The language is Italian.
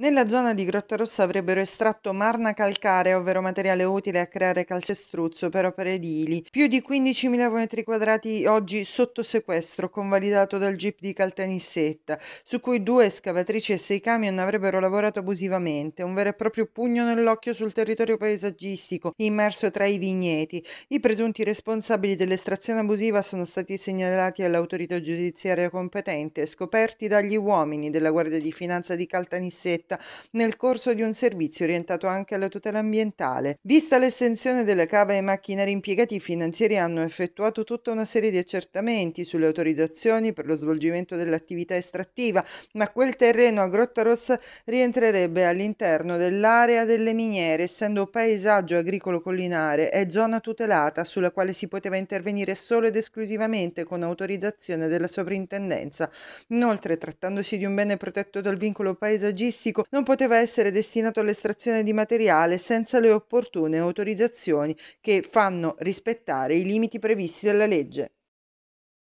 Nella zona di Grotta Rossa avrebbero estratto marna calcarea, ovvero materiale utile a creare calcestruzzo per opere edili. Più di 15.000 metri quadrati oggi sotto sequestro, convalidato dal GIP di Caltanissetta, su cui due escavatrici e sei camion avrebbero lavorato abusivamente. Un vero e proprio pugno nell'occhio sul territorio paesaggistico, immerso tra i vigneti. I presunti responsabili dell'estrazione abusiva sono stati segnalati all'autorità giudiziaria competente, scoperti dagli uomini della Guardia di Finanza di Caltanissetta Caltagiretta nel corso di un servizio orientato anche alla tutela ambientale. Vista l'estensione delle cave e macchinari impiegati, i finanzieri hanno effettuato tutta una serie di accertamenti sulle autorizzazioni per lo svolgimento dell'attività estrattiva, ma quel terreno a Grotta Rossa rientrerebbe all'interno dell'area delle miniere, essendo paesaggio agricolo collinare e zona tutelata sulla quale si poteva intervenire solo ed esclusivamente con autorizzazione della sovrintendenza. Inoltre, trattandosi di un bene protetto dal vincolo paesaggistico, tecnico non poteva essere destinato all'estrazione di materiale senza le opportune autorizzazioni che fanno rispettare i limiti previsti dalla legge.